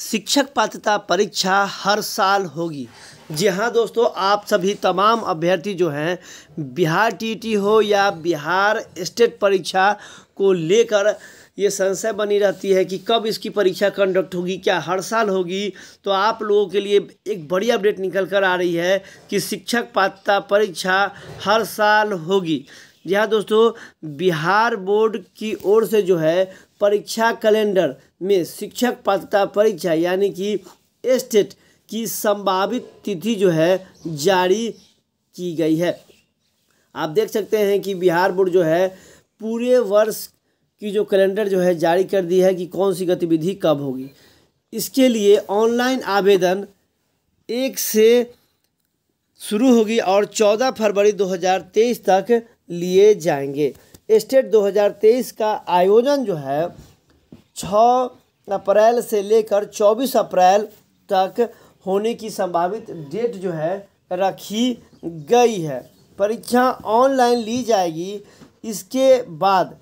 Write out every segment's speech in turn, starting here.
शिक्षक पात्रता परीक्षा हर साल होगी जी हाँ दोस्तों आप सभी तमाम अभ्यर्थी जो हैं बिहार टीटी e हो या बिहार स्टेट परीक्षा को लेकर ये संशय बनी रहती है कि कब इसकी परीक्षा कंडक्ट होगी क्या हर साल होगी तो आप लोगों के लिए एक बड़ी अपडेट निकल कर आ रही है कि शिक्षक पात्रता परीक्षा हर साल होगी जी हाँ दोस्तों बिहार बोर्ड की ओर से जो है परीक्षा कैलेंडर में शिक्षक पात्रता परीक्षा यानी कि स्टेट की संभावित तिथि जो है जारी की गई है आप देख सकते हैं कि बिहार बोर्ड जो है पूरे वर्ष की जो कैलेंडर जो है जारी कर दी है कि कौन सी गतिविधि कब होगी इसके लिए ऑनलाइन आवेदन एक से शुरू होगी और 14 फरवरी 2023 तक लिए जाएंगे स्टेट 2023 का आयोजन जो है छः अप्रैल से लेकर चौबीस अप्रैल तक होने की संभावित डेट जो है रखी गई है परीक्षा ऑनलाइन ली जाएगी इसके बाद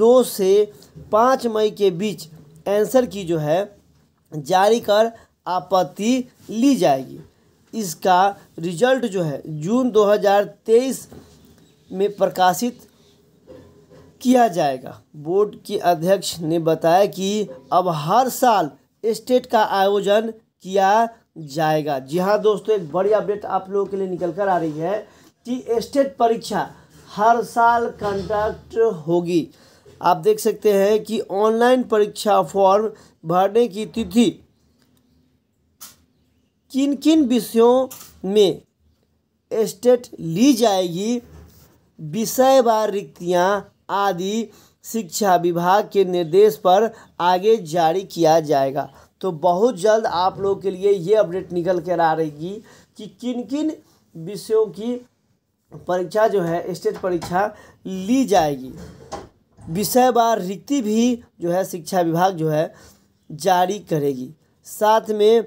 दो से पाँच मई के बीच आंसर की जो है जारी कर आपत्ति ली जाएगी इसका रिजल्ट जो है जून 2023 में प्रकाशित किया जाएगा बोर्ड के अध्यक्ष ने बताया कि अब हर साल स्टेट का आयोजन किया जाएगा जी हाँ दोस्तों एक बड़ी अपडेट आप लोगों के लिए निकल कर आ रही है कि स्टेट परीक्षा हर साल कंडक्ट होगी आप देख सकते हैं कि ऑनलाइन परीक्षा फॉर्म भरने की तिथि किन किन विषयों में स्टेट ली जाएगी विषयवार रिक्तियाँ आदि शिक्षा विभाग के निर्देश पर आगे जारी किया जाएगा तो बहुत जल्द आप लोग के लिए ये अपडेट निकल कर आ रहेगी कि किन किन विषयों की परीक्षा जो है स्टेट परीक्षा ली जाएगी विषय बार रिक्ति भी जो है शिक्षा विभाग जो है जारी करेगी साथ में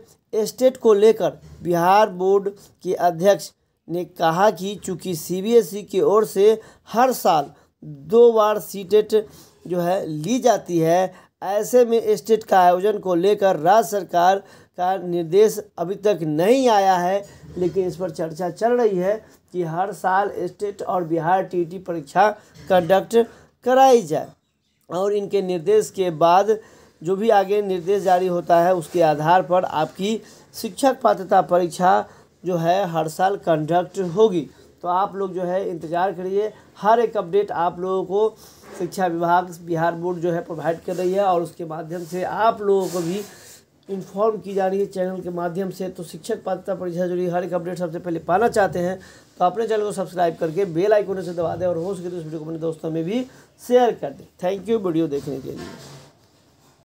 स्टेट को लेकर बिहार बोर्ड के अध्यक्ष ने कहा कि चूंकि सीबीएसई की ओर से हर साल दो बार सीटेट जो है ली जाती है ऐसे में स्टेट का आयोजन को लेकर राज्य सरकार का निर्देश अभी तक नहीं आया है लेकिन इस पर चर्चा चल रही है कि हर साल स्टेट और बिहार टीटी परीक्षा कंडक्ट कराई जाए और इनके निर्देश के बाद जो भी आगे निर्देश जारी होता है उसके आधार पर आपकी शिक्षक पात्रता परीक्षा जो है हर साल कंडक्ट होगी तो आप लोग जो है इंतज़ार करिए हर एक अपडेट आप लोगों को शिक्षा विभाग बिहार बोर्ड जो है प्रोवाइड कर रही है और उसके माध्यम से आप लोगों को भी इन्फॉर्म की जा रही है चैनल के माध्यम से तो शिक्षक पात्रता परीक्षा जुड़ी हर एक अपडेट सबसे पहले पाना चाहते हैं तो अपने चैनल को सब्सक्राइब करके बेल आइकोन से दबा दें और हो सके तो इस वीडियो को अपने दोस्तों में भी शेयर कर दें थैंक यू वीडियो देखने के लिए